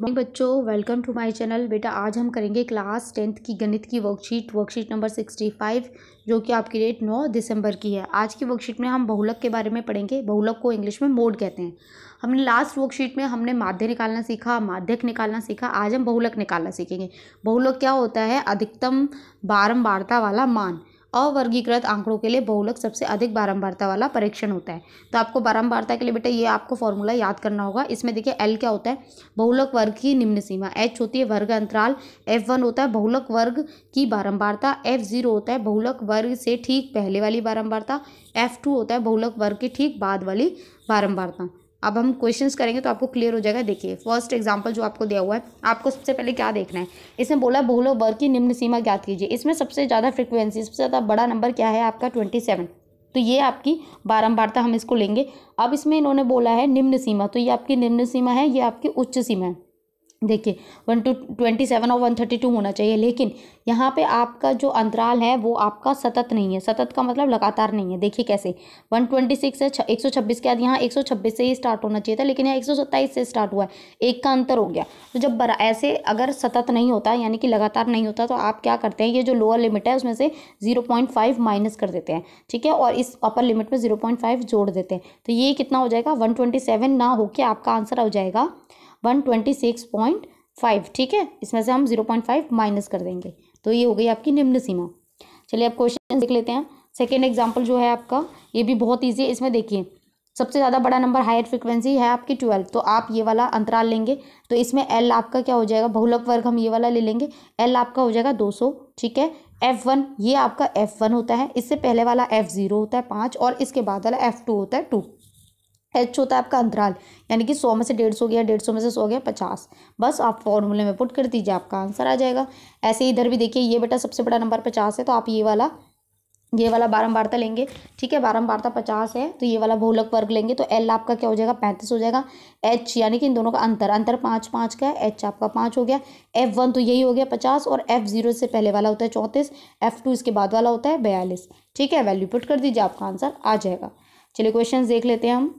morning बच्चों welcome to my channel बेटा आज हम करेंगे क्लास टेंथ की गणित की worksheet worksheet number sixty five जो कि आपकी डेट नौ दिसंबर की है आज की वर्कशीट में हम बहुलक के बारे में पढ़ेंगे बहुलक को इंग्लिश में मोड कहते हैं हमने लास्ट वर्कशीट में हमने माध्य निकालना सीखा माध्यक निकालना सीखा आज हम बहुलक निकालना सीखेंगे बहुलक क्या होता है अधिकतम बारम्बारता वाला मान अवर्गीकृत आंकड़ों के लिए बहुलक सबसे अधिक बारंबारता वाला परीक्षण होता है तो आपको बारंबारता के लिए बेटा ये आपको फॉर्मूला याद करना होगा इसमें देखिए एल क्या होता है बहुलक वर्ग की निम्न सीमा एच होती है वर्ग अंतराल एफ वन होता है बहुलक वर्ग की बारंबारता एफ जीरो होता है बहुलक वर्ग से ठीक पहले वाली बारंबारता एफ टू होता है बहुलक वर्ग के ठीक बाद वाली बारंबारता अब हम क्वेश्चंस करेंगे तो आपको क्लियर हो जाएगा देखिए फर्स्ट एग्जांपल जो आपको दिया हुआ है आपको सबसे पहले क्या देखना है इसमें बोला बोलो वर्ग की निम्न सीमा ज्ञात कीजिए इसमें सबसे ज़्यादा फ्रिक्वेंसी सबसे ज़्यादा बड़ा नंबर क्या है आपका ट्वेंटी सेवन तो ये आपकी बारम्बारता हम इसको लेंगे अब इसमें इन्होंने बोला है निम्न सीमा तो ये आपकी निम्न सीमा है ये आपकी उच्च सीमा है देखिए वन टू ट्वेंटी सेवन और वन थर्टी टू होना चाहिए लेकिन यहाँ पे आपका जो अंतराल है वो आपका सतत नहीं है सतत का मतलब लगातार नहीं है देखिए कैसे वन ट्वेंटी सिक्स है एक सौ छब्बीस के बाद यहाँ एक सौ छब्बीस से ही स्टार्ट होना चाहिए था लेकिन यहाँ एक सौ सत्ताईस से स्टार्ट हुआ है एक का अंतर हो गया तो जब बरा ऐसे अगर सतत नहीं होता यानी कि लगातार नहीं होता तो आप क्या करते हैं ये जो लोअर लिमिट है उसमें से जीरो पॉइंट फाइव माइनस कर देते हैं ठीक है और इस अपर लिमिट में जीरो पॉइंट फाइव जोड़ देते हैं तो ये कितना हो जाएगा वन ट्वेंटी सेवन ना होकर आपका आंसर हो जाएगा one twenty six point five ठीक है इसमें से हम जीरो पॉइंट फाइव माइनस कर देंगे तो ये हो गई आपकी निम्न सीमा चलिए अब क्वेश्चन देख लेते हैं सेकेंड एग्जाम्पल जो है आपका ये भी बहुत ईजी है इसमें देखिए सबसे ज़्यादा बड़ा नंबर हायर फ्रिक्वेंसी है आपकी ट्वेल्व तो आप ये वाला अंतराल लेंगे तो इसमें एल आपका क्या हो जाएगा बहुलक वर्ग हम ये वाला ले लेंगे एल आपका हो जाएगा दो सौ ठीक है एफ़ वन ये आपका एफ़ वन होता है इससे पहले वाला एफ़ ज़ीरो होता है पाँच और इसके बाद वाला एफ़ टू होता है टू एच होता है आपका अंतराल यानी कि सौ में से डेढ़ सौ गया डेढ़ सौ में से सौ गया पचास बस आप फॉर्मूले में पुट कर दीजिए आपका आंसर आ जाएगा ऐसे इधर भी देखिए ये बेटा सबसे बड़ा नंबर पचास है तो आप ये वाला ये वाला बारम्बारता लेंगे ठीक है बारम्बारता पचास है तो ये वाला भोलक वर्ग लेंगे तो एल आपका क्या हो जाएगा पैंतीस हो जाएगा एच यानी कि इन दोनों का अंतर अंतर पाँच पाँच का है एच आपका पाँच हो गया एफ वन तो यही हो गया पचास और एफ जीरो से पहले वाला होता है चौंतीस एफ टू इसके बाद वाला होता है बयालीस ठीक है वैल्यू पुट कर दीजिए आपका आंसर आ जाएगा चलिए क्वेश्चन देख लेते हैं हम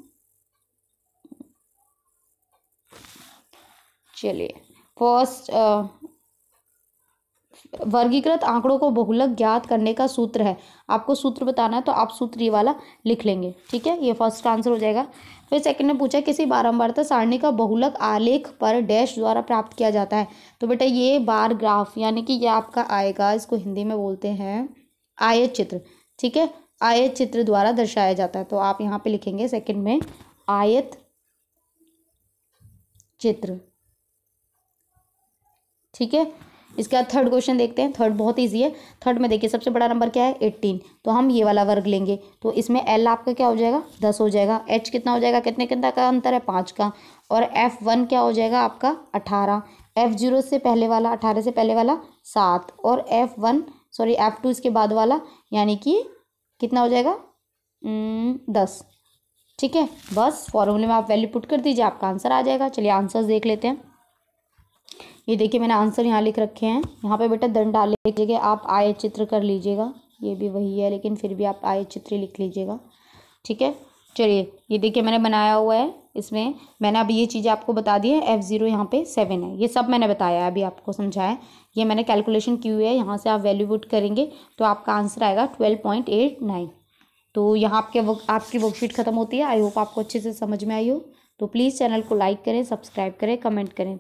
चलिए फर्स्ट वर्गीकृत आंकड़ों को बहुलक ज्ञात करने का सूत्र है आपको सूत्र बताना है तो आप सूत्र ये वाला लिख लेंगे ठीक है ये फर्स्ट आंसर हो जाएगा फिर सेकंड ने पूछा किसी बारंबारता सारणी का बहुलक आलेख पर डैश द्वारा प्राप्त किया जाता है तो बेटा ये बार ग्राफ यानी कि ये आपका आएगा इसको हिंदी में बोलते हैं आय चित्र ठीक है आयत चित्र द्वारा दर्शाया जाता है तो आप यहाँ पे लिखेंगे सेकंड में आयत चित्र ठीक है इसके बाद थर्ड क्वेश्चन देखते हैं थर्ड बहुत ईजी है थर्ड में देखिए सबसे बड़ा नंबर क्या है एट्टीन तो हम ये वाला वर्ग लेंगे तो इसमें एल आपका क्या हो जाएगा दस हो जाएगा एच कितना हो जाएगा कितने कितना का अंतर है पाँच का और एफ वन क्या हो जाएगा आपका अठारह एफ जीरो से पहले वाला अठारह से पहले वाला सात और F one sorry F two इसके बाद वाला यानी कि कितना हो जाएगा दस ठीक है बस फॉर्मूले में आप वैल्यू पुट कर दीजिए आपका आंसर आ जाएगा चलिए आंसर्स देख लेते हैं ये देखिए मैंने आंसर यहाँ लिख रखे हैं यहाँ पे बेटा दंडा लिख लीजिएगा आप आय चित्र कर लीजिएगा ये भी वही है लेकिन फिर भी आप आय चित्र लिख लीजिएगा ठीक है चलिए ये देखिए मैंने बनाया हुआ है इसमें मैंने अब ये चीज़ें आपको बता दी है एफ़ ज़ीरो यहाँ पे सेवन है ये सब मैंने बताया है अभी आपको समझाया ये मैंने कैलकुलेशन की हुई है यहाँ से आप वैल्यू वुड करेंगे तो आपका आंसर आएगा ट्वेल्व पॉइंट एट नाइन तो यहाँ आपके वर्क आपकी वर्कशीट खत्म होती है आई होप आपको अच्छे से समझ में आई हो तो प्लीज़ चैनल को लाइक करें सब्सक्राइब करें कमेंट करें